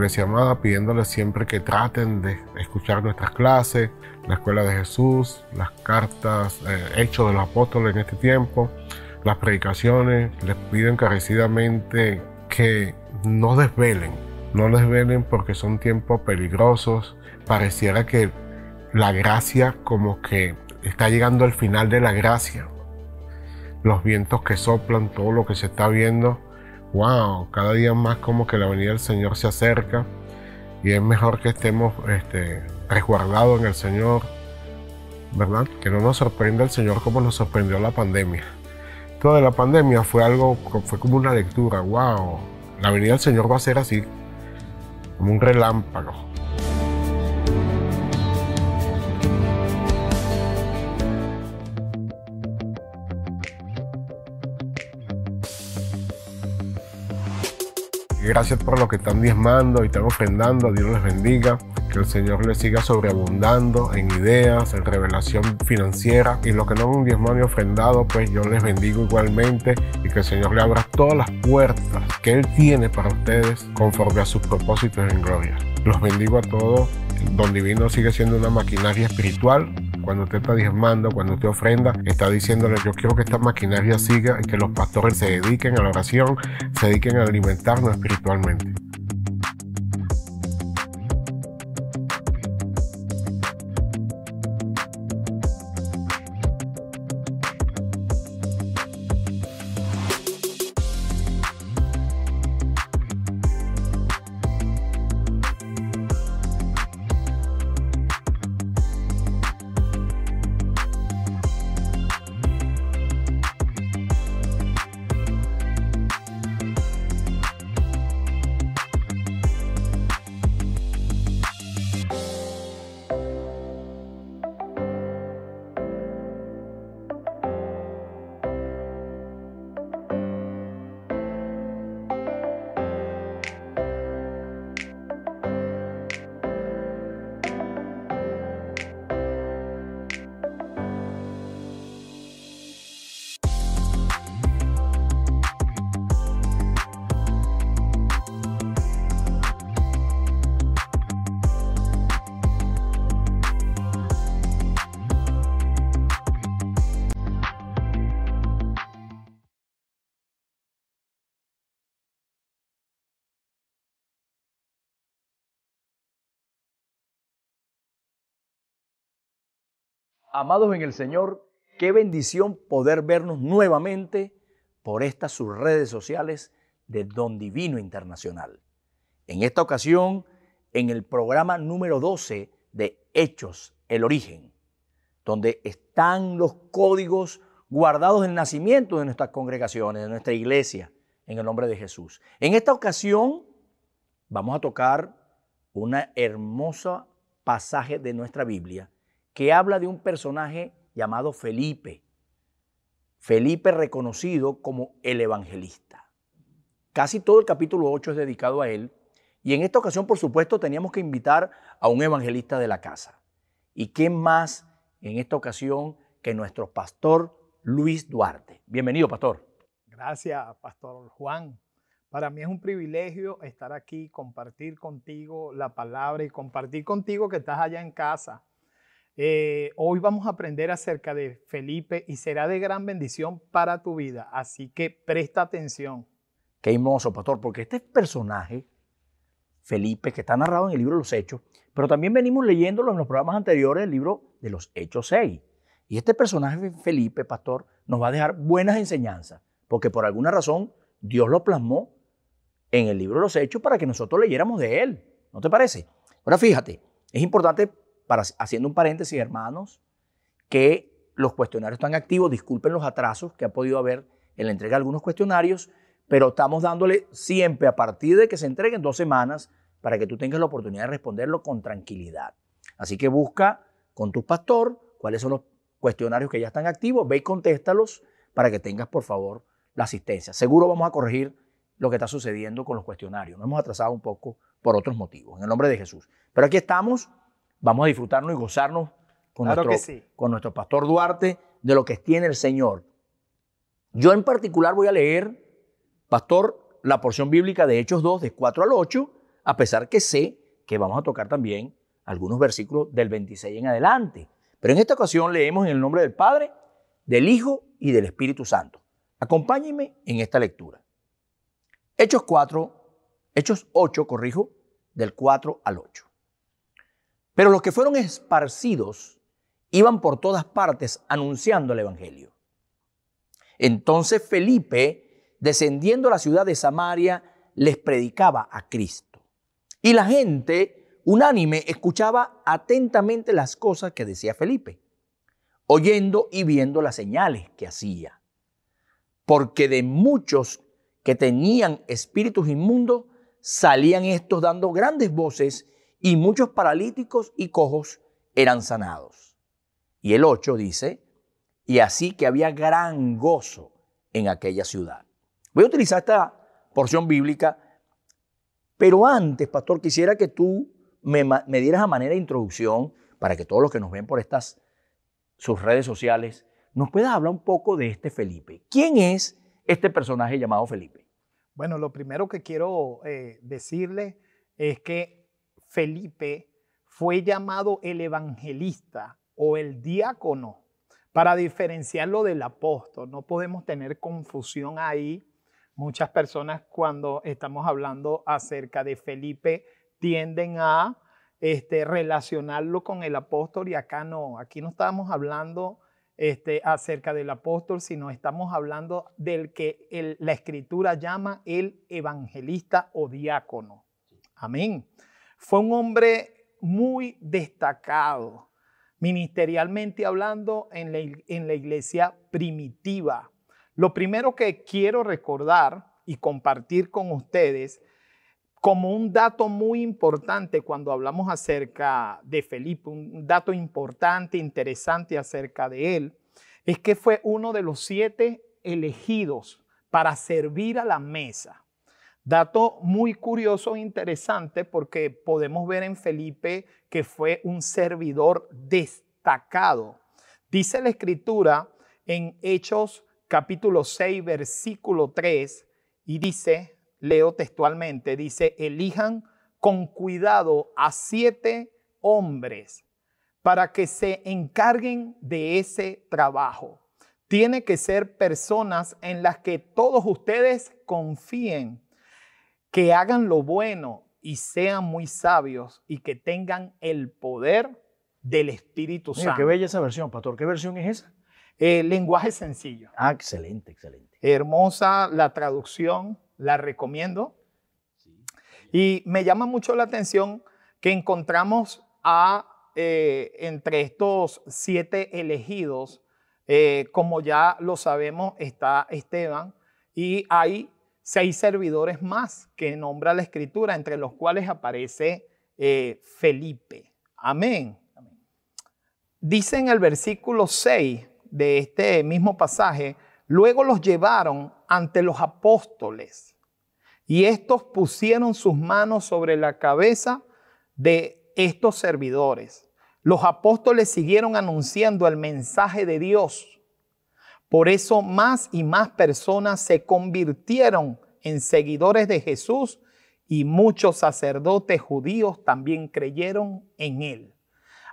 Iglesia Amada, pidiéndoles siempre que traten de escuchar nuestras clases, la Escuela de Jesús, las cartas, eh, hechos de los apóstoles en este tiempo, las predicaciones. Les pido encarecidamente que no desvelen, no desvelen porque son tiempos peligrosos. Pareciera que la gracia como que está llegando al final de la gracia. Los vientos que soplan, todo lo que se está viendo wow, cada día más como que la venida del Señor se acerca y es mejor que estemos este, resguardados en el Señor, ¿verdad? Que no nos sorprenda el Señor como nos sorprendió la pandemia. toda de la pandemia fue algo, fue como una lectura, wow, la venida del Señor va a ser así, como un relámpago Gracias por lo que están diezmando y están ofrendando. Dios les bendiga. Que el Señor les siga sobreabundando en ideas, en revelación financiera. Y lo que no han un ni ofrendado, pues yo les bendigo igualmente. Y que el Señor le abra todas las puertas que Él tiene para ustedes conforme a sus propósitos en gloria. Los bendigo a todos. Don Divino sigue siendo una maquinaria espiritual cuando usted está diezmando, cuando usted ofrenda, está diciéndole, yo quiero que esta maquinaria siga y que los pastores se dediquen a la oración, se dediquen a alimentarnos espiritualmente. Amados en el Señor, qué bendición poder vernos nuevamente por estas sus redes sociales de Don Divino Internacional. En esta ocasión, en el programa número 12 de Hechos, el origen, donde están los códigos guardados del nacimiento de nuestras congregaciones, de nuestra iglesia, en el nombre de Jesús. En esta ocasión vamos a tocar una hermosa pasaje de nuestra Biblia que habla de un personaje llamado Felipe. Felipe reconocido como el evangelista. Casi todo el capítulo 8 es dedicado a él y en esta ocasión, por supuesto, teníamos que invitar a un evangelista de la casa. ¿Y quién más en esta ocasión que nuestro pastor Luis Duarte? Bienvenido, pastor. Gracias, pastor Juan. Para mí es un privilegio estar aquí, compartir contigo la palabra y compartir contigo que estás allá en casa. Eh, hoy vamos a aprender acerca de Felipe y será de gran bendición para tu vida, así que presta atención. Qué hermoso, pastor, porque este personaje, Felipe, que está narrado en el libro de los Hechos, pero también venimos leyéndolo en los programas anteriores del libro de los Hechos 6. Y este personaje, Felipe, pastor, nos va a dejar buenas enseñanzas, porque por alguna razón Dios lo plasmó en el libro de los Hechos para que nosotros leyéramos de él. ¿No te parece? Ahora fíjate, es importante haciendo un paréntesis, hermanos, que los cuestionarios están activos, disculpen los atrasos que ha podido haber en la entrega de algunos cuestionarios, pero estamos dándole siempre a partir de que se entreguen dos semanas para que tú tengas la oportunidad de responderlo con tranquilidad. Así que busca con tu pastor cuáles son los cuestionarios que ya están activos, ve y contéstalos para que tengas, por favor, la asistencia. Seguro vamos a corregir lo que está sucediendo con los cuestionarios. Nos hemos atrasado un poco por otros motivos, en el nombre de Jesús. Pero aquí estamos vamos a disfrutarnos y gozarnos con, nuestro, con nuestro pastor Duarte de lo que tiene el Señor. Yo en particular voy a leer, pastor, la porción bíblica de Hechos 2, de 4 al 8, a pesar que sé que vamos a tocar también algunos versículos del 26 en adelante. Pero en esta ocasión leemos en el nombre del Padre, del Hijo y del Espíritu Santo. Acompáñenme en esta lectura. Hechos 4, Hechos 8, corrijo, del 4 al 8. Pero los que fueron esparcidos iban por todas partes anunciando el Evangelio. Entonces Felipe, descendiendo a la ciudad de Samaria, les predicaba a Cristo. Y la gente, unánime, escuchaba atentamente las cosas que decía Felipe, oyendo y viendo las señales que hacía. Porque de muchos que tenían espíritus inmundos, salían estos dando grandes voces y muchos paralíticos y cojos eran sanados. Y el 8 dice, y así que había gran gozo en aquella ciudad. Voy a utilizar esta porción bíblica, pero antes, pastor, quisiera que tú me, dieras a manera de introducción para que todos los que nos ven por estas sus redes sociales nos puedas hablar un poco de este Felipe. ¿Quién es este personaje llamado Felipe? Bueno, lo primero que quiero eh, decirle es que Felipe fue llamado el evangelista o el diácono para diferenciarlo del apóstol. No podemos tener confusión ahí. Muchas personas cuando estamos hablando acerca de Felipe tienden a este, relacionarlo con el apóstol y acá no, aquí no estamos hablando este, acerca del apóstol, sino estamos hablando del que la escritura llama el evangelista o diácono. Amén. Fue un hombre muy destacado, ministerialmente hablando, en la, iglesia primitiva. Lo primero que quiero recordar y compartir con ustedes como un dato muy importante cuando hablamos acerca de Felipe, un dato importante, interesante acerca de él, es que fue uno de los siete elegidos para servir a la mesa. Dato muy curioso e interesante porque podemos ver en Felipe que fue un servidor destacado. Dice la escritura en Hechos capítulo 6, versículo 3, y dice, leo textualmente, dice, elijan con cuidado a siete hombres para que se encarguen de ese trabajo. Tiene que ser personas en las que todos ustedes confíen que hagan lo bueno y sean muy sabios y que tengan el poder del Espíritu Mira, Qué bella esa versión, pastor. ¿Qué versión es esa? Eh, lenguaje sencillo. Ah, excelente, excelente. Hermosa la traducción, la recomiendo. Sí. Y me llama mucho la atención que encontramos a eh, entre estos siete elegidos, eh, como ya lo sabemos, está Esteban y hay seis servidores más que nombra la escritura, entre los cuales aparece eh, Felipe. Amén. Dice en el versículo 6 de este mismo pasaje, luego los llevaron ante los apóstoles y estos pusieron sus manos sobre la cabeza de estos servidores. Los apóstoles siguieron anunciando el mensaje de Dios por eso más y más personas se convirtieron en seguidores de Jesús y muchos sacerdotes judíos también creyeron en él.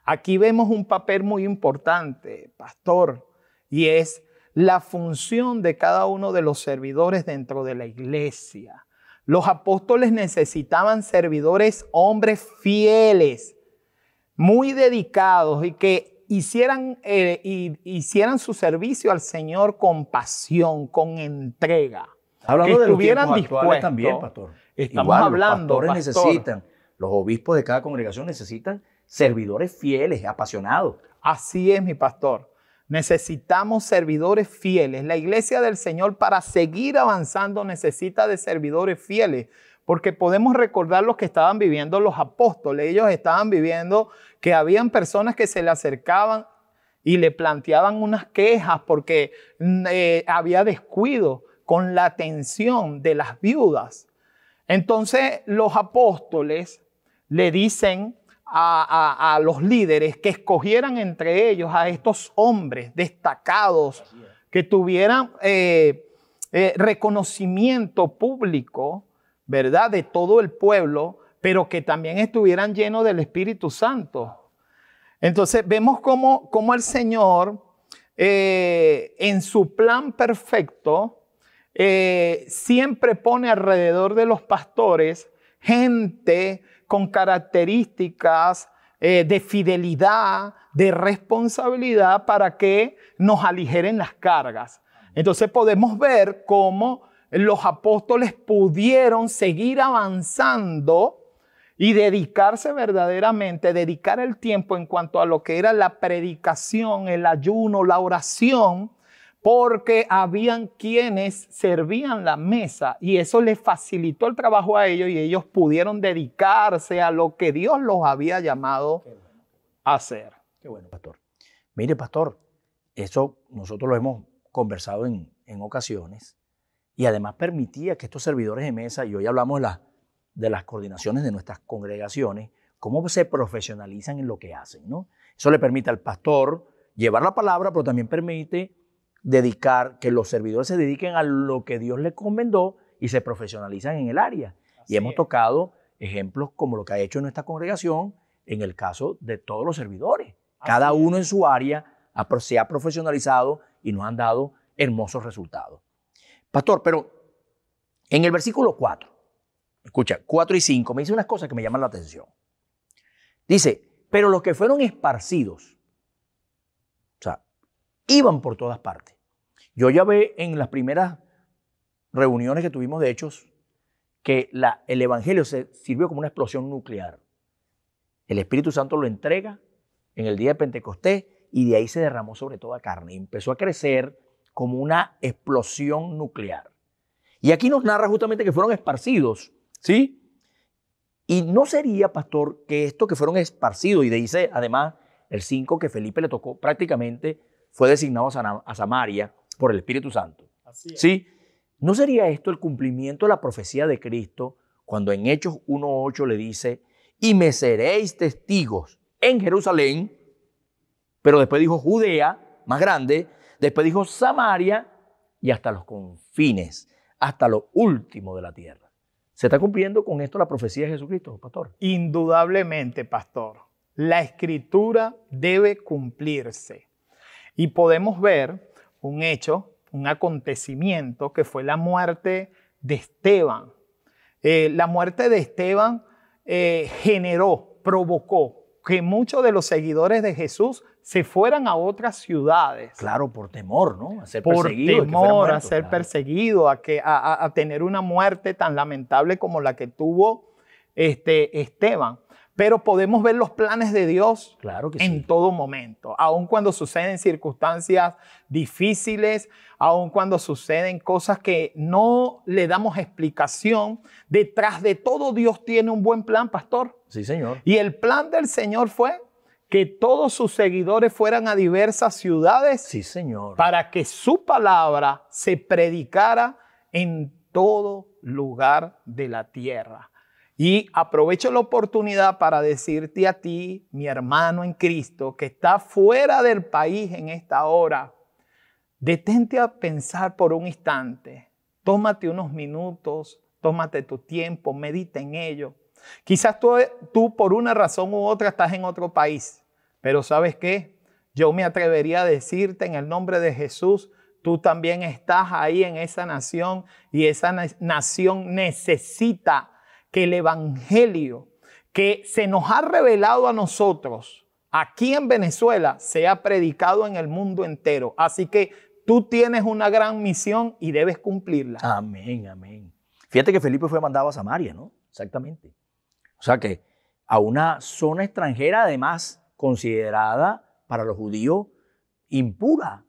Aquí vemos un papel muy importante, pastor, y es la función de cada uno de los servidores dentro de la iglesia. Los apóstoles necesitaban servidores, hombres fieles, muy dedicados y que hicieran, eh, y, hicieran su servicio al Señor con pasión, con entrega. que estuvieran dispuestos. también, pastor. Estamos hablando, pastores necesitan, los obispos de cada congregación necesitan servidores fieles, apasionados. Así es, mi pastor. Necesitamos servidores fieles. La iglesia del Señor para seguir avanzando necesita de servidores fieles, porque podemos recordar lo que estaban viviendo los apóstoles. Ellos estaban viviendo que habían personas que se le acercaban y le planteaban unas quejas porque mm, eh, había descuido con la atención de las viudas. Entonces los apóstoles le dicen a, los líderes que escogieran entre ellos a estos hombres destacados, que tuvieran eh, eh, reconocimiento público, ¿verdad? De todo el pueblo, pero que también estuvieran llenos del Espíritu Santo. Entonces vemos cómo, el Señor, eh, en su plan perfecto, eh, siempre pone alrededor de los pastores gente con características eh, de fidelidad, de responsabilidad para que nos aligeren las cargas. Entonces podemos ver cómo los apóstoles pudieron seguir avanzando y dedicarse verdaderamente, dedicar el tiempo en cuanto a lo que era la predicación, el ayuno, la oración, porque habían quienes servían la mesa y eso les facilitó el trabajo a ellos y ellos pudieron dedicarse a lo que Dios los había llamado a hacer. Qué bueno, pastor. Mire, pastor, eso nosotros lo hemos conversado en, en ocasiones y además permitía que estos servidores de mesa, y hoy hablamos de las coordinaciones de nuestras congregaciones, cómo se profesionalizan en lo que hacen. Eso le permite al pastor llevar la palabra, pero también permite dedicar, que los servidores se dediquen a lo que Dios les comendó y se profesionalizan en el área. y hemos tocado ejemplos como lo que ha hecho nuestra congregación en el caso de todos los servidores. Cada uno en su área se ha profesionalizado y nos han dado hermosos resultados. Pastor, pero en el versículo 4, escucha, 4 y 5, me dice unas cosas que me llaman la atención. Dice, pero los que fueron esparcidos, o sea, iban por todas partes. Yo ya ve en las primeras reuniones que tuvimos de hechos que el Evangelio se sirvió como una explosión nuclear. El Espíritu Santo lo entrega en el día de Pentecostés y de ahí se derramó sobre toda carne. Y empezó a crecer, como una explosión nuclear. Y aquí nos narra justamente que fueron esparcidos, ¿sí? Y no sería, pastor, que esto que fueron esparcidos, y dice además el 5 que Felipe le tocó prácticamente, fue designado a Samaria por el Espíritu Santo. ¿Sí? ¿No sería esto el cumplimiento de la profecía de Cristo cuando en Hechos 1.8 le dice, y me seréis testigos en Jerusalén, pero después dijo Judea, más grande, Después dijo Samaria y hasta los confines, hasta lo último de la tierra. ¿Se está cumpliendo con esto la profecía de Jesucristo, pastor? Indudablemente, pastor. La escritura debe cumplirse. Y podemos ver un hecho, un acontecimiento que fue la muerte de Esteban. Eh, la muerte de Esteban eh, generó, provocó que muchos de los seguidores de Jesús se fueran a otras ciudades. Claro, por temor, ¿no? A ser por temor a ser perseguido, a, que, a, tener una muerte tan lamentable como la que tuvo este, Esteban. Pero podemos ver los planes de Dios claro que en todo momento, aun cuando suceden circunstancias difíciles, aun cuando suceden cosas que no le damos explicación. Detrás de todo Dios tiene un buen plan, pastor. Sí, señor. Y el plan del Señor fue que todos sus seguidores fueran a diversas ciudades. Sí, Señor. Para que su palabra se predicara en todo lugar de la tierra. Y aprovecho la oportunidad para decirte a ti, mi hermano en Cristo, que está fuera del país en esta hora, detente a pensar por un instante, tómate unos minutos, tómate tu tiempo, medita en ello Quizás tú, por una razón u otra estás en otro país, pero ¿sabes qué? Yo me atrevería a decirte en el nombre de Jesús, tú también estás ahí en esa nación y esa nación necesita que el Evangelio que se nos ha revelado a nosotros aquí en Venezuela sea predicado en el mundo entero. Así que tú tienes una gran misión y debes cumplirla. Amén, amén. Fíjate que Felipe fue mandado a Samaria, ¿no? Exactamente. O sea que a una zona extranjera además considerada para los judíos impura.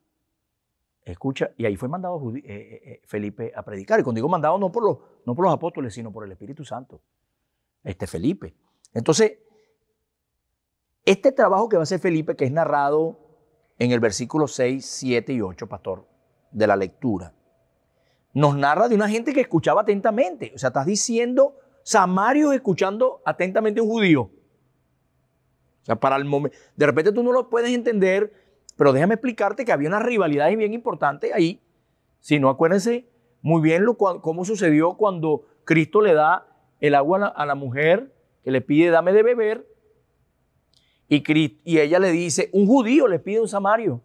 Escucha, y ahí fue mandado eh, eh, eh, Felipe a predicar. Y cuando digo mandado no por, los, no por los apóstoles, sino por el Espíritu Santo. Este Felipe. Entonces, este trabajo que va a hacer Felipe, que es narrado en el versículo 6, 7 y 8, pastor, de la lectura, nos narra de una gente que escuchaba atentamente. O sea, estás diciendo Samario escuchando atentamente a un judío. O sea, para el momento, de repente tú no lo puedes entender, pero déjame explicarte que había una rivalidad bien importante ahí. Si no, acuérdense muy bien lo, cómo sucedió cuando Cristo le da el agua a la, mujer que le pide dame de beber y, y ella le dice, un judío le pide a un samario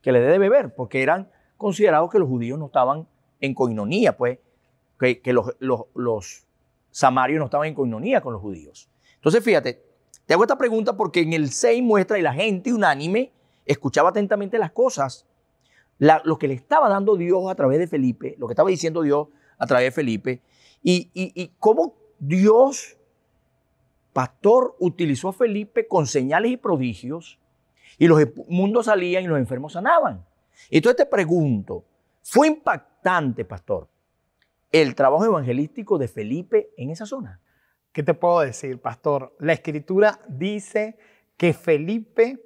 que le dé de beber, porque eran considerados que los judíos no estaban en coinonía, pues, que, los, Samario no estaba en coinonía con los judíos. Entonces, fíjate, te hago esta pregunta porque en el 6 muestra y la gente unánime escuchaba atentamente las cosas, lo que le estaba dando Dios a través de Felipe, lo que estaba diciendo Dios a través de Felipe, y, y cómo Dios, pastor, utilizó a Felipe con señales y prodigios, y los mundos salían y los enfermos sanaban. Entonces te pregunto, ¿fue impactante, pastor? el trabajo evangelístico de Felipe en esa zona? ¿Qué te puedo decir, pastor? La escritura dice que Felipe,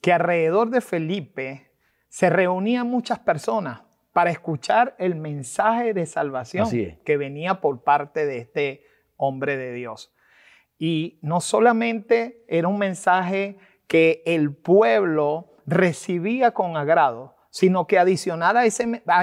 que alrededor de Felipe se reunían muchas personas para escuchar el mensaje de salvación que venía por parte de este hombre de Dios. Y no solamente era un mensaje que el pueblo recibía con agrado, sino que adicional a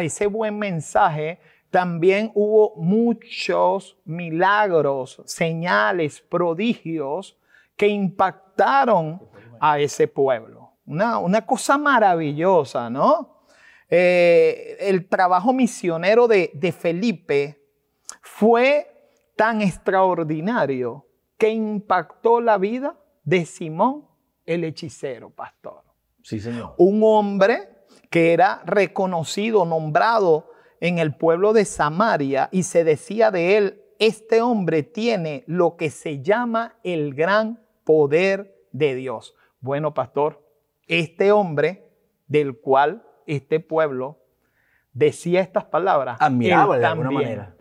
ese buen mensaje, también hubo muchos milagros, señales, prodigios que impactaron a ese pueblo. Una, cosa maravillosa, ¿no? Eh, el trabajo misionero de, de Felipe fue tan extraordinario que impactó la vida de Simón el hechicero, pastor. Sí, señor. Un hombre que era reconocido, nombrado en el pueblo de Samaria y se decía de él, este hombre tiene lo que se llama el gran poder de Dios. Bueno, pastor, este hombre del cual este pueblo decía estas palabras, admiraba de también, alguna manera.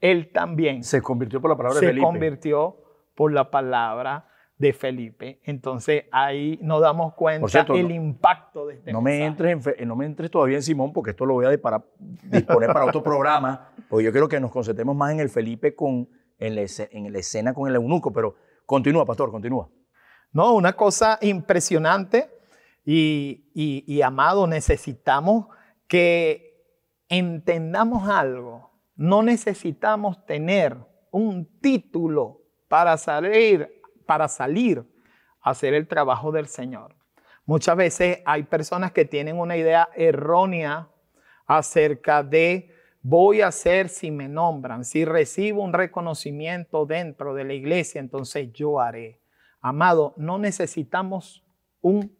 Él también se convirtió por la palabra se de Felipe. convirtió por la palabra de Felipe. Entonces ahí nos damos cuenta el impacto de este no Me entres en, no me entres todavía en Simón porque esto lo voy a disparar, disponer para otro programa, porque yo creo que nos concentremos más en el Felipe con en la, en la escena con el eunuco, pero continúa, pastor, continúa. No, una cosa impresionante y, y amado, necesitamos que entendamos algo. No necesitamos tener un título para salir para salir a hacer el trabajo del Señor. Muchas veces hay personas que tienen una idea errónea acerca de voy a hacer si me nombran, si recibo un reconocimiento dentro de la iglesia, entonces yo haré. Amado, no necesitamos un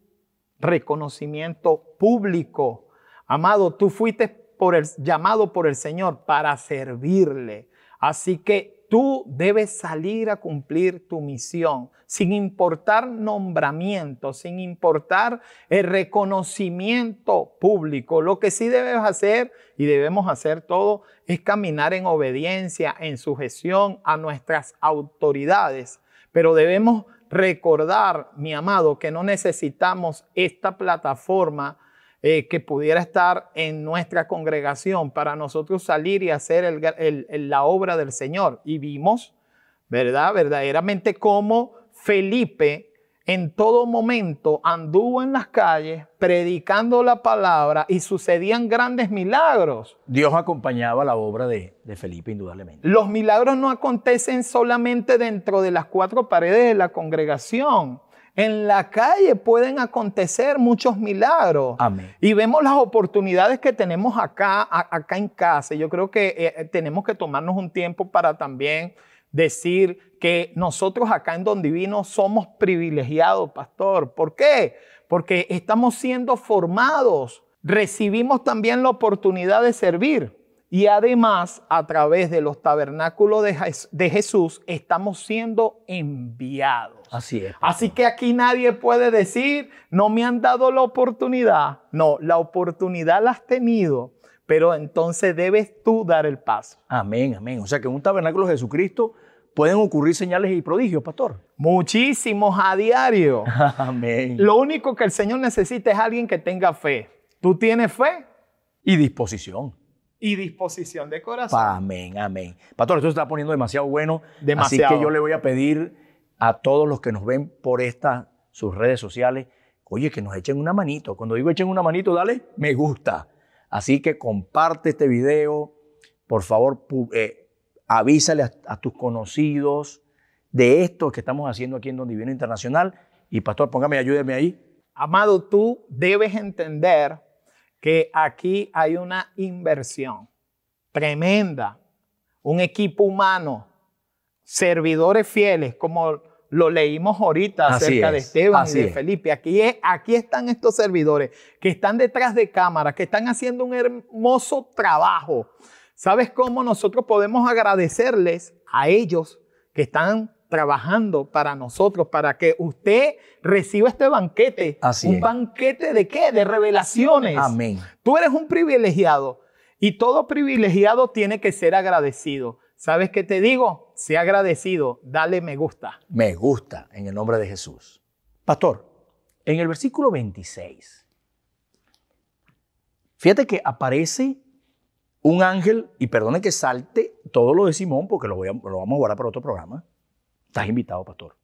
reconocimiento público. Amado, tú fuiste por el, llamado por el Señor para servirle. Así que Tú debes salir a cumplir tu misión, sin importar nombramiento, sin importar el reconocimiento público. Lo que sí debes hacer y debemos hacer todo es caminar en obediencia, en sujeción a nuestras autoridades. Pero debemos recordar, mi amado, que no necesitamos esta plataforma eh, que pudiera estar en nuestra congregación para nosotros salir y hacer la obra del Señor. Y vimos, ¿verdad? Verdaderamente cómo Felipe en todo momento anduvo en las calles predicando la palabra y sucedían grandes milagros. Dios acompañaba la obra de, Felipe, indudablemente. Los milagros no acontecen solamente dentro de las cuatro paredes de la congregación, en la calle pueden acontecer muchos milagros. Y vemos las oportunidades que tenemos acá, acá en casa. Yo creo que eh, eh, tenemos que tomarnos un tiempo para también decir que nosotros acá en Don Divino somos privilegiados, pastor. ¿Por qué? Porque estamos siendo formados. Recibimos también la oportunidad de servir. Y además, a través de los tabernáculos de, Jesús, estamos siendo enviados. Así es. Así que aquí nadie puede decir, no me han dado la oportunidad. No, la oportunidad la has tenido, pero entonces debes tú dar el paso. Amén, amén. O sea que en un tabernáculo de Jesucristo pueden ocurrir señales y prodigios, pastor. Muchísimos a diario. Amén. Lo único que el Señor necesita es alguien que tenga fe. Tú tienes fe y disposición y disposición de corazón. Amén, amén. Pastor, esto se está poniendo demasiado bueno. Demasiado. Así que yo le voy a pedir a todos los que nos ven por estas sus redes sociales, oye, que nos echen una manito. Cuando digo echen una manito, dale me gusta. Así que comparte este video. Por favor, eh, avísale a, tus conocidos de esto que estamos haciendo aquí en Donde Divino Internacional. Y pastor, póngame, ayúdeme ahí. Amado, tú debes entender que aquí hay una inversión tremenda, un equipo humano, servidores fieles, como lo leímos ahorita acerca de Esteban y de Felipe. Aquí, es, aquí están estos servidores que están detrás de cámara, que están haciendo un hermoso trabajo. ¿Sabes cómo nosotros podemos agradecerles a ellos que están trabajando para nosotros, para que usted reciba este banquete. Así ¿Un banquete de qué? De revelaciones. Amén. Tú eres un privilegiado y todo privilegiado tiene que ser agradecido. ¿Sabes qué te digo? Sé agradecido, dale me gusta. Me gusta, en el nombre de Jesús. Pastor, en el versículo 26, fíjate que aparece un ángel, y perdone que salte todo lo de Simón, porque lo, lo vamos a guardar para otro programa, Estás invitado, pastor.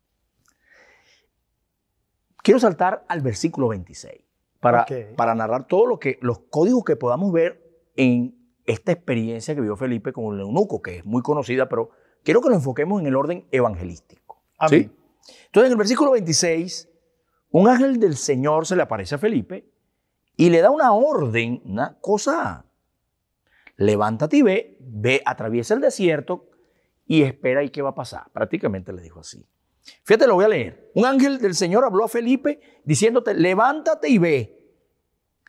Quiero saltar al versículo 26 para, para narrar todo lo que los códigos que podamos ver en esta experiencia que vio Felipe con el eunuco, que es muy conocida, pero quiero que lo enfoquemos en el orden evangelístico. Amén. Entonces, en el versículo 26, un ángel del Señor se le aparece a Felipe y le da una orden, una cosa. Levántate y ve, ve, atraviesa el desierto y espera y qué va a pasar. Prácticamente le dijo así. Fíjate, lo voy a leer. Un ángel del Señor habló a Felipe diciéndote, levántate y ve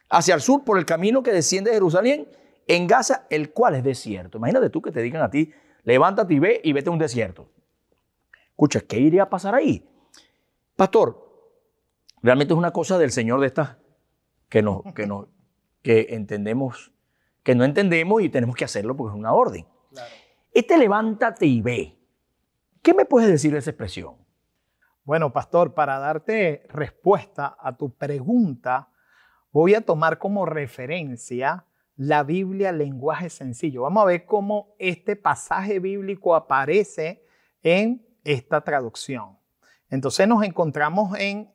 hacia el sur por el camino que desciende de Jerusalén en Gaza, el cual es desierto. Imagínate tú que te digan a ti, levántate y ve y vete a un desierto. Escucha, ¿qué iría a pasar ahí? Pastor, realmente es una cosa del Señor de estas que, no que, no que entendemos, que no entendemos y tenemos que hacerlo porque es una orden. Claro. Este levántate y ve. ¿Qué me puedes decir de esa expresión? Bueno, pastor, para darte respuesta a tu pregunta, voy a tomar como referencia la Biblia lenguaje sencillo. Vamos a ver cómo este pasaje bíblico aparece en esta traducción. Entonces nos encontramos en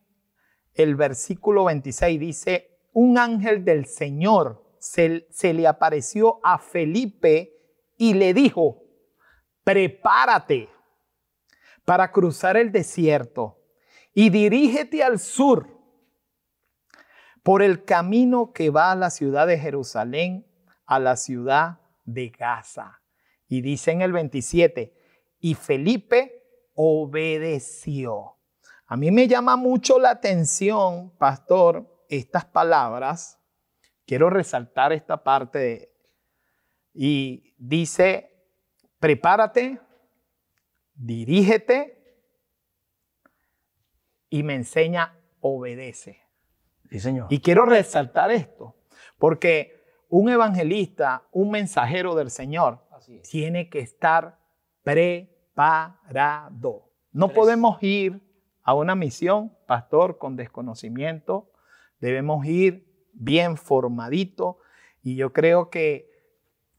el versículo 26, dice, un ángel del Señor se, se le apareció a Felipe y le dijo, prepárate para cruzar el desierto y dirígete al sur por el camino que va a la ciudad de Jerusalén, a la ciudad de Gaza. Y dice en el 27, y Felipe obedeció. A mí me llama mucho la atención, pastor, estas palabras. Quiero resaltar esta parte. y dice prepárate, dirígete y me enseña obedece. señor. Y quiero resaltar esto, porque un evangelista, un mensajero del Señor, tiene que estar preparado. No podemos ir a una misión, pastor, con desconocimiento. Debemos ir bien formadito. Y yo creo que,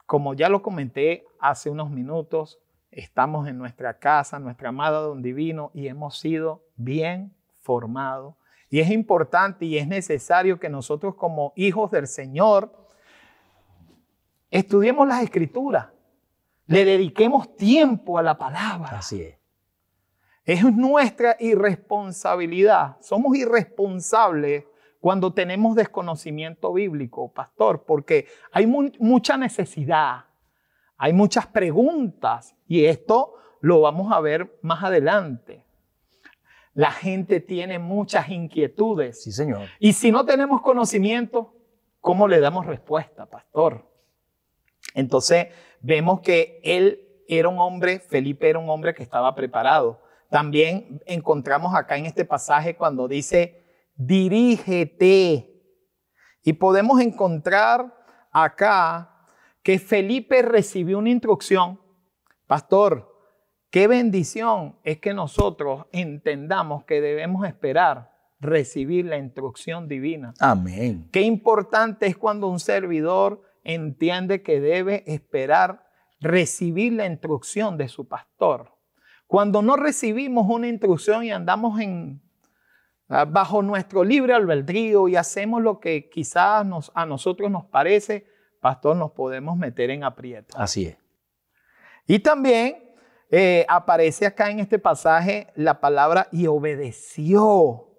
como ya lo comenté hace unos minutos estamos en nuestra casa, nuestra amada don divino, y hemos sido bien formados. Y es importante y es necesario que nosotros como hijos del Señor estudiemos las escrituras, le dediquemos tiempo a la palabra. Así es. Es nuestra irresponsabilidad. Somos irresponsables cuando tenemos desconocimiento bíblico, pastor, porque hay mucha necesidad hay muchas preguntas y esto lo vamos a ver más adelante. La gente tiene muchas inquietudes. Sí, señor. Y si no tenemos conocimiento, ¿cómo le damos respuesta, pastor? Entonces, vemos que él era un hombre, Felipe era un hombre que estaba preparado. También encontramos acá en este pasaje cuando dice, dirígete. Y podemos encontrar acá que Felipe recibió una instrucción, pastor, qué bendición es que nosotros entendamos que debemos esperar recibir la instrucción divina. Amén. Qué importante es cuando un servidor entiende que debe esperar recibir la instrucción de su pastor. Cuando no recibimos una instrucción y andamos ah, bajo nuestro libre albedrío y hacemos lo que quizás a nosotros nos parece, pastor, nos podemos meter en aprieto. Así es. Y también eh, aparece acá en este pasaje la palabra y obedeció.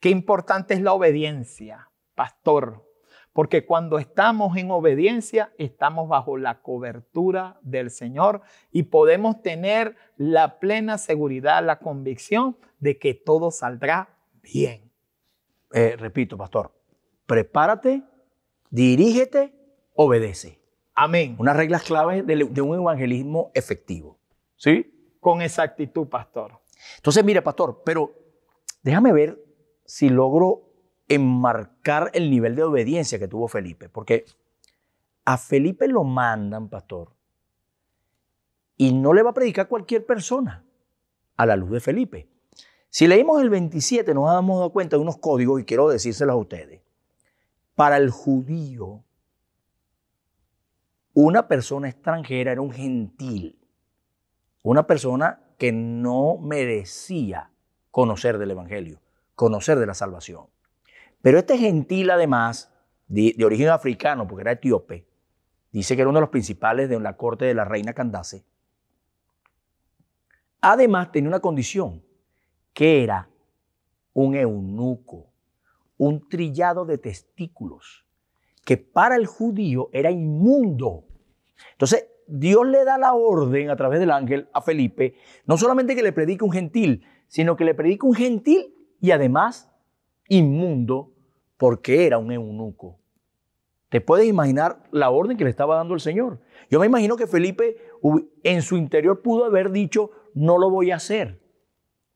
Qué importante es la obediencia, pastor, porque cuando estamos en obediencia, estamos bajo la cobertura del Señor y podemos tener la plena seguridad, la convicción de que todo saldrá bien. Eh, repito, pastor, prepárate, dirígete obedece. Amén. Unas reglas claves de, un evangelismo efectivo. ¿Sí? Con exactitud, pastor. Entonces, mire, pastor, pero déjame ver si logro enmarcar el nivel de obediencia que tuvo Felipe, porque a Felipe lo mandan, pastor, y no le va a predicar cualquier persona a la luz de Felipe. Si leímos el 27, nos damos cuenta de unos códigos y quiero decírselos a ustedes. Para el judío, una persona extranjera, era un gentil, una persona que no merecía conocer del Evangelio, conocer de la salvación. Pero este gentil además, de, origen africano, porque era etíope, dice que era uno de los principales de la corte de la reina Candace, además tenía una condición, que era un eunuco, un trillado de testículos que para el judío era inmundo. Entonces, Dios le da la orden a través del ángel a Felipe, no solamente que le predique un gentil, sino que le predique un gentil y además inmundo, porque era un eunuco. ¿Te puedes imaginar la orden que le estaba dando el Señor? Yo me imagino que Felipe en su interior pudo haber dicho, no lo voy a hacer.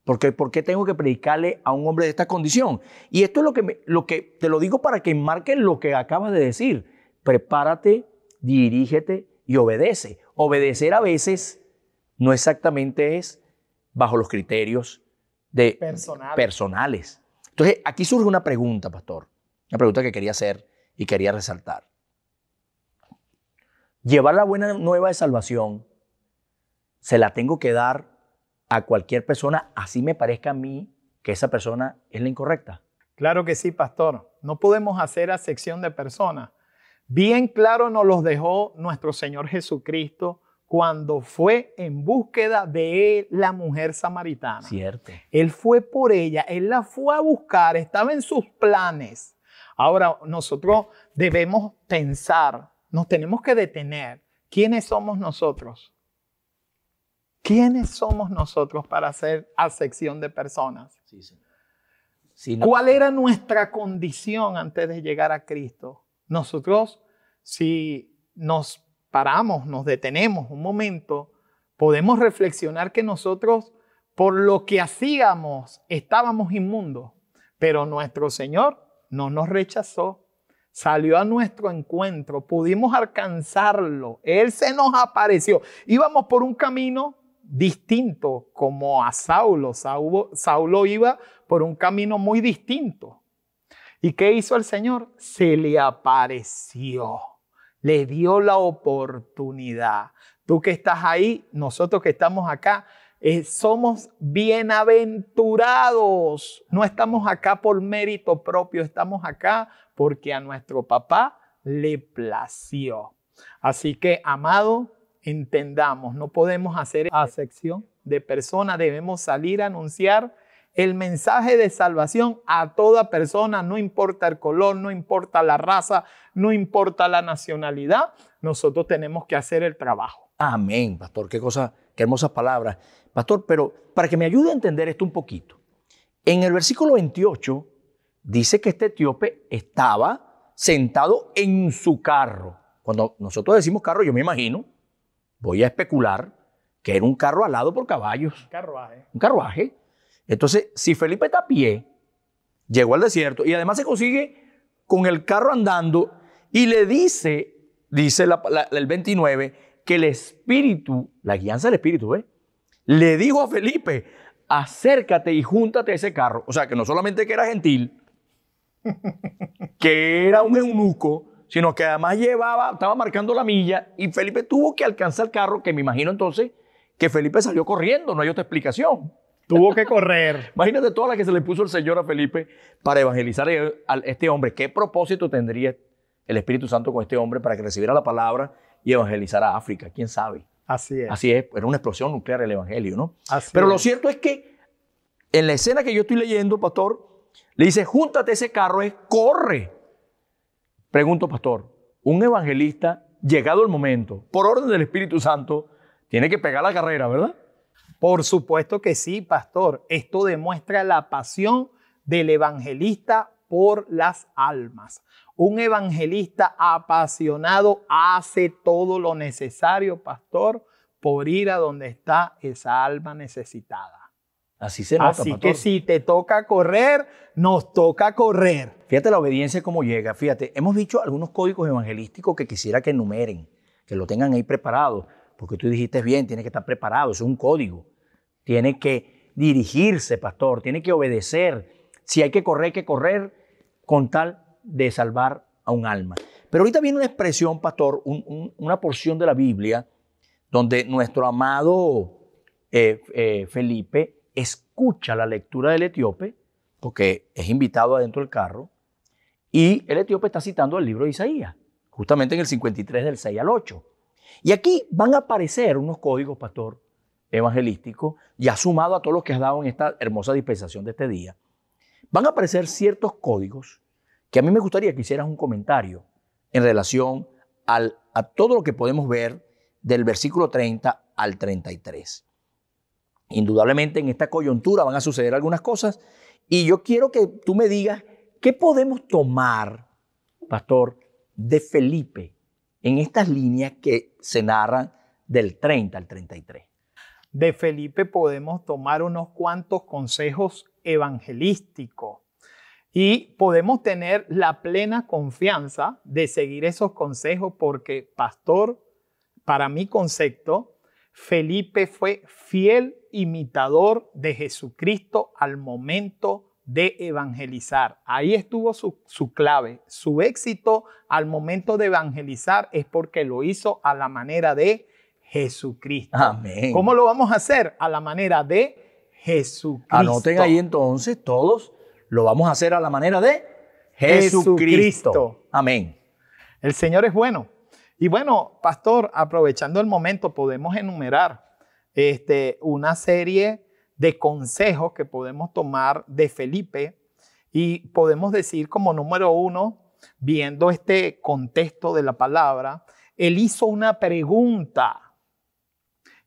Porque, ¿Por qué tengo que predicarle a un hombre de esta condición? Y esto es lo que, lo que te lo digo para que enmarques lo que acabas de decir. Prepárate, dirígete y obedece. Obedecer a veces no exactamente es bajo los criterios de personales. Entonces, aquí surge una pregunta, pastor. Una pregunta que quería hacer y quería resaltar. Llevar la buena nueva de salvación, ¿se la tengo que dar a cualquier persona, así me parezca a mí que esa persona es la incorrecta? Claro que sí, pastor. No podemos hacer a sección de personas. Bien claro nos los dejó nuestro Señor Jesucristo cuando fue en búsqueda de la mujer samaritana. Cierto. Él fue por ella, él la fue a buscar, estaba en sus planes. Ahora nosotros debemos pensar, nos tenemos que detener. ¿Quiénes somos nosotros? ¿Quiénes somos nosotros para hacer acepción de personas? ¿Cuál era nuestra condición antes de llegar a Cristo? Nosotros, si nos paramos, nos detenemos un momento, podemos reflexionar que nosotros, por lo que hacíamos, estábamos inmundos, pero nuestro Señor no nos rechazó, salió a nuestro encuentro, pudimos alcanzarlo, Él se nos apareció, íbamos por un camino distinto como a Saulo. Saulo. iba por un camino muy distinto. ¿Y qué hizo el Señor? Se le apareció, le dio la oportunidad. Tú que estás ahí, nosotros que estamos acá, eh, somos bienaventurados. No estamos acá por mérito propio, estamos acá porque a nuestro papá le plació. Así que, amado, entendamos, no podemos hacer acepción de persona, debemos salir a anunciar el mensaje de salvación a toda persona, no importa el color, no importa la raza, no importa la nacionalidad, nosotros tenemos que hacer el trabajo. Amén, pastor, qué cosa, qué hermosas palabras. Pastor, pero para que me ayude a entender esto un poquito, en el versículo 28 dice que este etíope estaba sentado en su carro. Cuando nosotros decimos carro, yo me imagino voy a especular que era un carro alado por caballos. Un carruaje. Un carruaje. Entonces, si Felipe está a pie, llegó al desierto y además se consigue con el carro andando y le dice, dice el 29, que el espíritu, la guianza del espíritu, ¿eh? le dijo a Felipe, acércate y júntate a ese carro. O sea, que no solamente que era gentil, que era un eunuco, sino que además llevaba, estaba marcando la milla y Felipe tuvo que alcanzar el carro, que me imagino entonces que Felipe salió corriendo, no hay otra explicación. Tuvo que correr. Imagínate toda la que se le puso el Señor a Felipe para evangelizar a este hombre. ¿Qué propósito tendría el Espíritu Santo con este hombre para que recibiera la palabra y evangelizar a África? ¿Quién sabe? Así es. Así es, era una explosión nuclear el Evangelio, ¿no? Pero lo cierto es que en la escena que yo estoy leyendo, pastor, le dice, júntate ese carro, es corre. Pregunto, pastor, un evangelista, llegado el momento, por orden del Espíritu Santo, tiene que pegar la carrera, ¿verdad? Por supuesto que sí, pastor. Esto demuestra la pasión del evangelista por las almas. Un evangelista apasionado hace todo lo necesario, pastor, por ir a donde está esa alma necesitada. Así se nota. Así que si te toca correr, nos toca correr. Fíjate la obediencia cómo llega. Fíjate, hemos dicho algunos códigos evangelísticos que quisiera que enumeren, que lo tengan ahí preparado, porque tú dijiste bien, tiene que estar preparado, es un código. Tiene que dirigirse, pastor, tiene que obedecer. Si hay que correr, hay que correr con tal de salvar a un alma. Pero ahorita viene una expresión, pastor, una porción de la Biblia donde nuestro amado eh, eh, Felipe escucha la lectura del etíope, porque es invitado adentro del carro, y el etíope está citando el libro de Isaías, justamente en el 53 del 6 al 8. Y aquí van a aparecer unos códigos, pastor, evangelístico, ya sumado a todos los que has dado en esta hermosa dispensación de este día. Van a aparecer ciertos códigos que a mí me gustaría que hicieras un comentario en relación a todo lo que podemos ver del versículo 30 al 33. Indudablemente en esta coyuntura van a suceder algunas cosas y yo quiero que tú me digas qué podemos tomar, pastor, de Felipe en estas líneas que se narran del 30 al 33. De Felipe podemos tomar unos cuantos consejos evangelísticos y podemos tener la plena confianza de seguir esos consejos porque, pastor, para mi concepto, Felipe fue fiel imitador de Jesucristo al momento de evangelizar. Ahí estuvo su, clave. Su éxito al momento de evangelizar es porque lo hizo a la manera de Jesucristo. Amén. ¿Cómo lo vamos a hacer? A la manera de Jesucristo. Anoten ahí entonces todos, lo vamos a hacer a la manera de Jesucristo. Jesucristo. Amén. El Señor es bueno. Y bueno, pastor, aprovechando el momento, podemos enumerar este, una serie de consejos que podemos tomar de Felipe y podemos decir como número uno, viendo este contexto de la palabra, él hizo una pregunta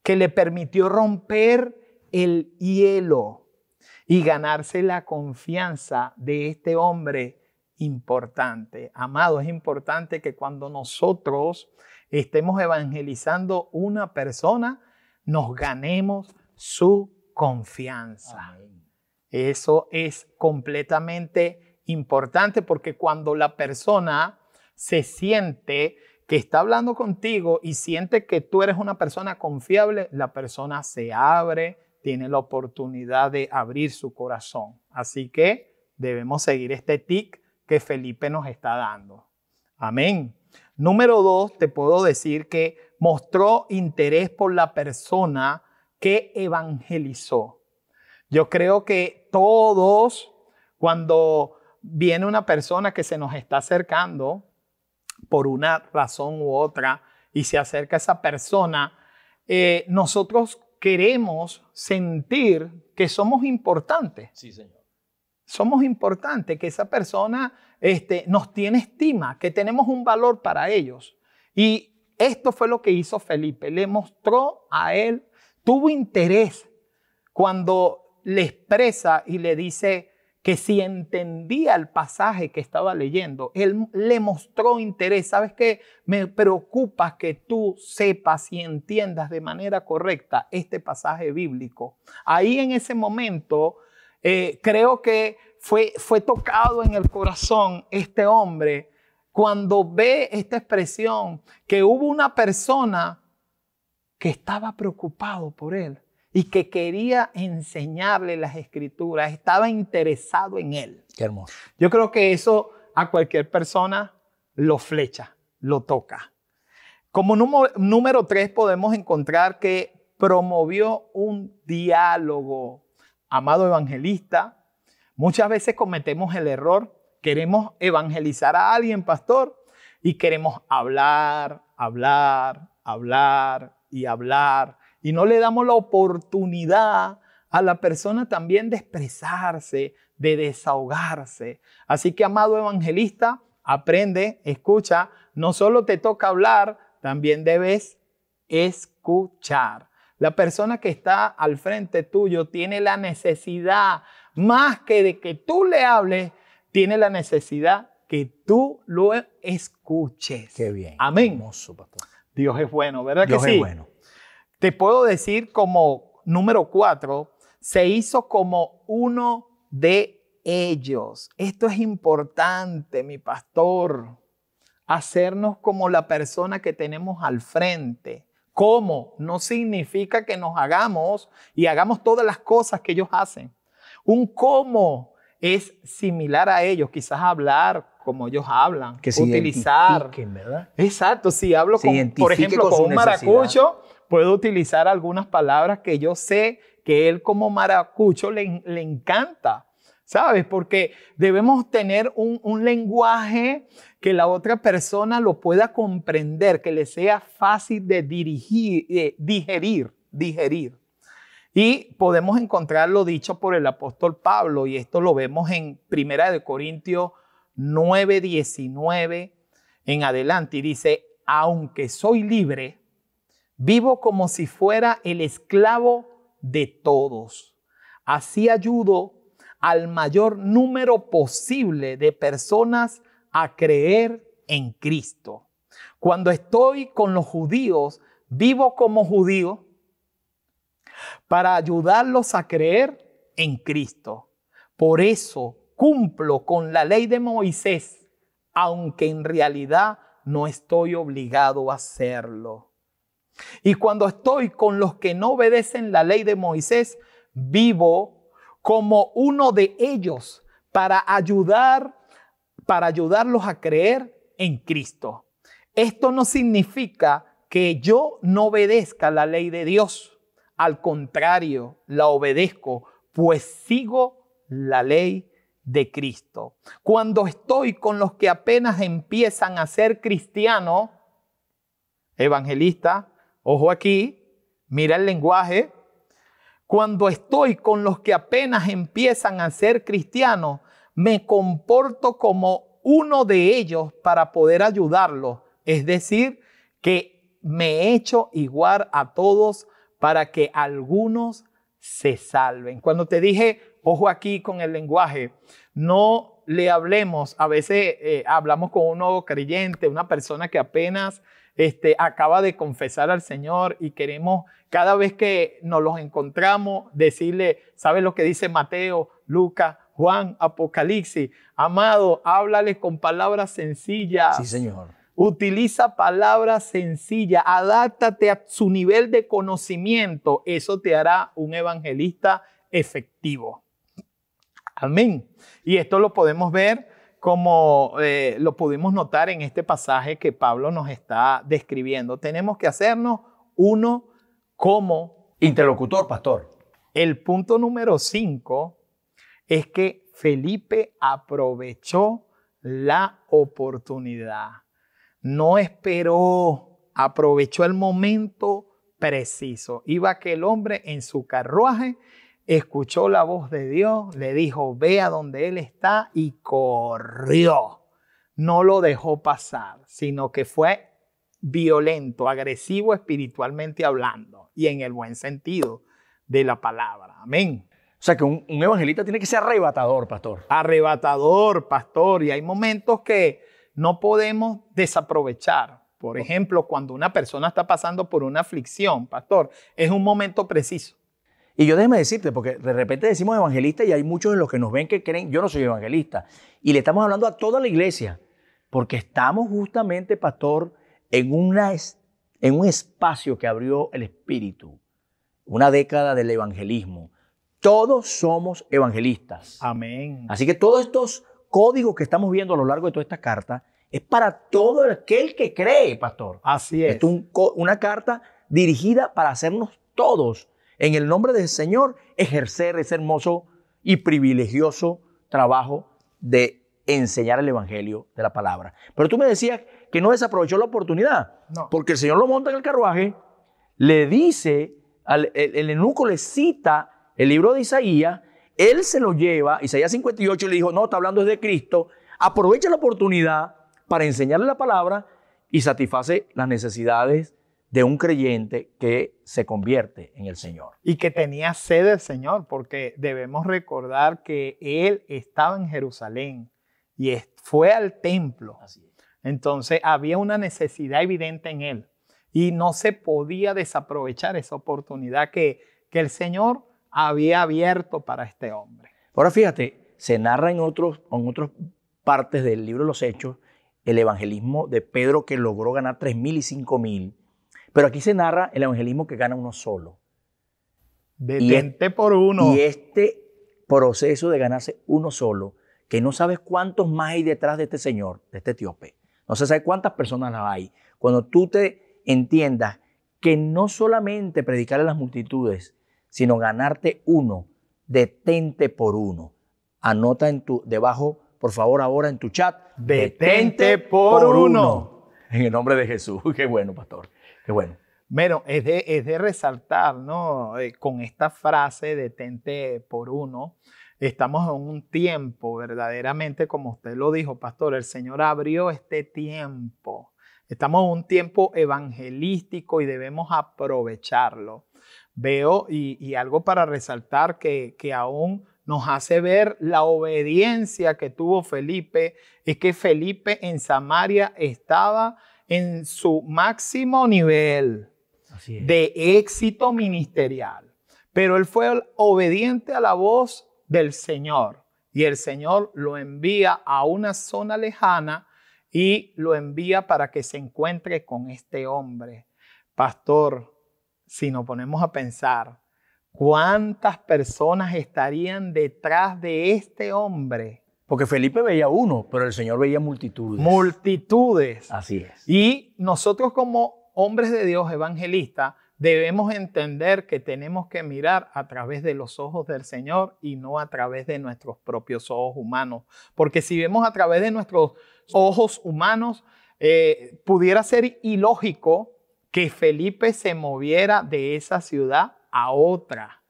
que le permitió romper el hielo y ganarse la confianza de este hombre importante. Amado, es importante que cuando nosotros estemos evangelizando una persona, nos ganemos su confianza. Eso es completamente importante porque cuando la persona se siente que está hablando contigo y siente que tú eres una persona confiable, la persona se abre, tiene la oportunidad de abrir su corazón. Así que debemos seguir este tic que Felipe nos está dando. Amén. Número dos, te puedo decir que mostró interés por la persona que evangelizó. Yo creo que todos, cuando viene una persona que se nos está acercando por una razón u otra y se acerca a esa persona, eh, nosotros queremos sentir que somos importantes. Sí, señor. Somos importantes, que esa persona este, nos tiene estima, que tenemos un valor para ellos. Y esto fue lo que hizo Felipe, le mostró a él, tuvo interés cuando le expresa y le dice que si entendía el pasaje que estaba leyendo, él le mostró interés, sabes qué? me preocupa que tú sepas y entiendas de manera correcta este pasaje bíblico. Ahí en ese momento eh, creo que fue, fue tocado en el corazón este hombre cuando ve esta expresión, que hubo una persona que estaba preocupado por él y que quería enseñarle las escrituras, estaba interesado en él. Qué hermoso. Yo creo que eso a cualquier persona lo flecha, lo toca. Como número, número tres podemos encontrar que promovió un diálogo. Amado evangelista, muchas veces cometemos el error queremos evangelizar a alguien, pastor, y queremos hablar, hablar, hablar y hablar. Y no le damos la oportunidad a la persona también de expresarse, de desahogarse. Así que, amado evangelista, aprende, escucha, no solo te toca hablar, también debes escuchar. La persona que está al frente tuyo tiene la necesidad, más que de que tú le hables, tiene la necesidad que tú lo escuches. Qué bien. Amén. Dios es bueno, ¿verdad que sí? Dios es bueno. Te puedo decir como número cuatro, se hizo como uno de ellos. Esto es importante, mi pastor. Hacernos como la persona que tenemos al frente. ¿Cómo? No significa que nos hagamos y hagamos todas las cosas que ellos hacen. Un cómo es similar a ellos, quizás hablar como ellos hablan, que utilizar. ¿verdad? Exacto, si hablo con, por ejemplo, con, un maracucho, puedo utilizar algunas palabras que yo sé que él como maracucho le, encanta. ¿Sabes? Porque debemos tener un, lenguaje que la otra persona lo pueda comprender, que le sea fácil de dirigir, digerir, digerir. Y podemos encontrar lo dicho por el apóstol Pablo, y esto lo vemos en Primera de Corintios 9, 19 en adelante, y dice, aunque soy libre, vivo como si fuera el esclavo de todos. Así ayudo al mayor número posible de personas a creer en Cristo. Cuando estoy con los judíos, vivo como judío para ayudarlos a creer en Cristo. Por eso cumplo con la ley de Moisés, aunque en realidad no estoy obligado a hacerlo. Y cuando estoy con los que no obedecen la ley de Moisés, vivo como uno de ellos para ayudar para ayudarlos a creer en Cristo. Esto no significa que yo no obedezca la ley de Dios. Al contrario, la obedezco, pues sigo la ley de Cristo. Cuando estoy con los que apenas empiezan a ser cristianos, evangelista, ojo aquí, mira el lenguaje, cuando estoy con los que apenas empiezan a ser cristianos, me comporto como uno de ellos para poder ayudarlos. Es decir, que me echo igual a todos para que algunos se salven. Cuando te dije, ojo aquí con el lenguaje, no le hablemos, a veces eh, hablamos con un nuevo creyente, una persona que apenas este, acaba de confesar al Señor y queremos cada vez que nos los encontramos decirle, ¿sabes lo que dice Mateo, Lucas, Juan, Apocalipsis? Amado, háblale con palabras sencillas. Sí, Señor Utiliza palabras sencillas, adáptate a su nivel de conocimiento. Eso te hará un evangelista efectivo. Amén. Y esto lo podemos ver como eh, lo pudimos notar en este pasaje que Pablo nos está describiendo. Tenemos que hacernos uno como interlocutor, pastor. El punto número cinco es que Felipe aprovechó la oportunidad no esperó, aprovechó el momento preciso. Iba que el hombre en su carruaje, escuchó la voz de Dios, le dijo, ve a donde él está y corrió. No lo dejó pasar, sino que fue violento, agresivo espiritualmente hablando y en el buen sentido de la palabra. Amén. O sea que un, un evangelista tiene que ser arrebatador, pastor. Arrebatador, pastor. Y hay momentos que no podemos desaprovechar. Por ejemplo, cuando una persona está pasando por una aflicción, pastor, es un momento preciso. Y yo déjeme decirte, porque de repente decimos evangelista y hay muchos de los que nos ven que creen, yo no soy evangelista. Y le estamos hablando a toda la iglesia, porque estamos justamente, pastor, en, en un espacio que abrió el Espíritu, una década del evangelismo. Todos somos evangelistas. Amén. Así que todos estos código que estamos viendo a lo largo de toda esta carta es para todo aquel que cree, pastor. Así es. es una carta dirigida para hacernos todos, en el nombre del Señor, ejercer ese hermoso y privilegioso trabajo de enseñar el Evangelio de la palabra. Pero tú me decías que no desaprovechó la oportunidad, porque el Señor lo monta en el carruaje, le dice, el, el le cita el libro de Isaías él se lo lleva, Isaías 58 le dijo, no, está hablando de Cristo, aprovecha la oportunidad para enseñarle la palabra y satisface las necesidades de un creyente que se convierte en el Señor. Y que tenía sed del Señor, porque debemos recordar que él estaba en Jerusalén y fue al templo. Entonces había una necesidad evidente en él y no se podía desaprovechar esa oportunidad que, que el Señor había abierto para este hombre. Ahora fíjate, se narra en, otros, en otras partes del libro de los Hechos el evangelismo de Pedro que logró ganar 3.000 y 5.000, pero aquí se narra el evangelismo que gana uno solo. De por uno. Y este proceso de ganarse uno solo, que no sabes cuántos más hay detrás de este señor, de este etíope. No se sabe cuántas personas hay. Cuando tú te entiendas que no solamente predicar a las multitudes, sino ganarte uno. Detente por uno. Anota en tu, debajo, por favor, ahora en tu chat. Detente, por, uno. En el nombre de Jesús. Qué bueno, pastor. Qué bueno. Bueno, es de, resaltar, ¿no? Eh, con esta frase, detente por uno, estamos en un tiempo, verdaderamente, como usted lo dijo, pastor, el Señor abrió este tiempo. Estamos en un tiempo evangelístico y debemos aprovecharlo veo y, algo para resaltar que, que aún nos hace ver la obediencia que tuvo Felipe, es que Felipe en Samaria estaba en su máximo nivel de éxito ministerial, pero él fue obediente a la voz del Señor y el Señor lo envía a una zona lejana y lo envía para que se encuentre con este hombre. Pastor, si nos ponemos a pensar cuántas personas estarían detrás de este hombre. Porque Felipe veía uno, pero el Señor veía multitudes. Multitudes. Así es. Y nosotros como hombres de Dios evangelistas debemos entender que tenemos que mirar a través de los ojos del Señor y no a través de nuestros propios ojos humanos. Porque si vemos a través de nuestros ojos humanos, eh, pudiera ser ilógico que Felipe se moviera de esa ciudad a otra.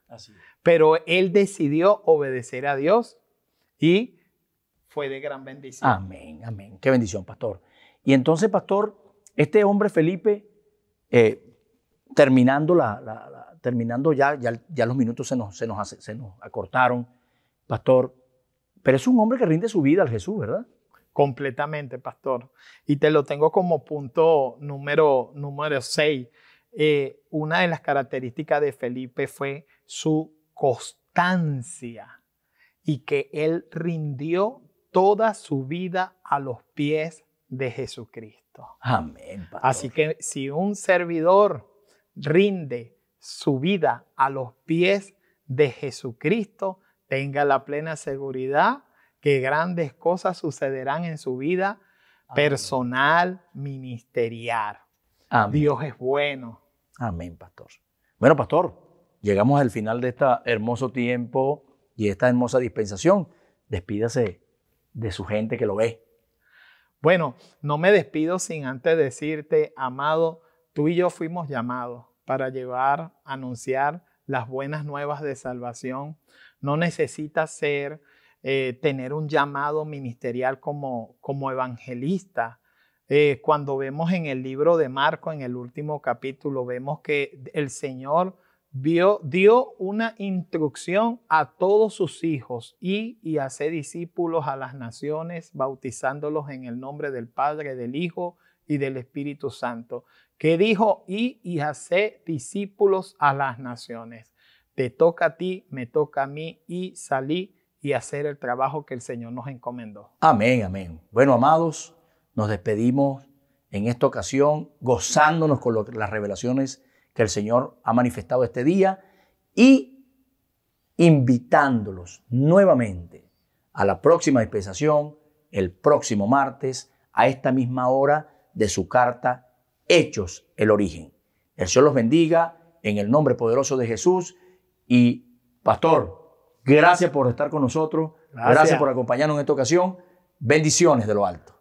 Pero él decidió obedecer a Dios y fue de gran bendición. Amén, amén. Qué bendición, pastor. Y entonces, pastor, este hombre Felipe, eh, terminando, la, terminando ya, ya, los minutos se nos, se, se nos acortaron, pastor, pero es un hombre que rinde su vida al Jesús, ¿verdad? completamente, pastor. Y te lo tengo como punto número 6. Eh, una de las características de Felipe fue su constancia y que él rindió toda su vida a los pies de Jesucristo. Amén. Pastor. Así que si un servidor rinde su vida a los pies de Jesucristo, tenga la plena seguridad que grandes cosas sucederán en su vida personal, ministerial. Dios es bueno. Amén, pastor. Bueno, pastor, llegamos al final de este hermoso tiempo y esta hermosa dispensación. Despídase de su gente que lo ve. Bueno, no me despido sin antes decirte, amado, tú y yo fuimos llamados para llevar, anunciar las buenas nuevas de salvación. No necesitas ser eh, tener un llamado ministerial como, como evangelista. Eh, cuando vemos en el libro de Marco, en el último capítulo, vemos que el Señor dio una instrucción a todos sus hijos y, y hace discípulos a las naciones, bautizándolos en el nombre del Padre, del Hijo y del Espíritu Santo, que dijo, y, y hace discípulos a las naciones. Te toca a ti, me toca a mí, y salí y hacer el trabajo que el Señor nos encomendó. Amén, amén. Bueno, amados, nos despedimos en esta ocasión gozándonos con las revelaciones que el Señor ha manifestado este día y invitándolos nuevamente a la próxima dispensación, el próximo martes, a esta misma hora de su carta Hechos el origen. El Señor los bendiga en el nombre poderoso de Jesús y Pastor, Gracias por estar con nosotros. Gracias, por acompañarnos en esta ocasión. Bendiciones de lo alto.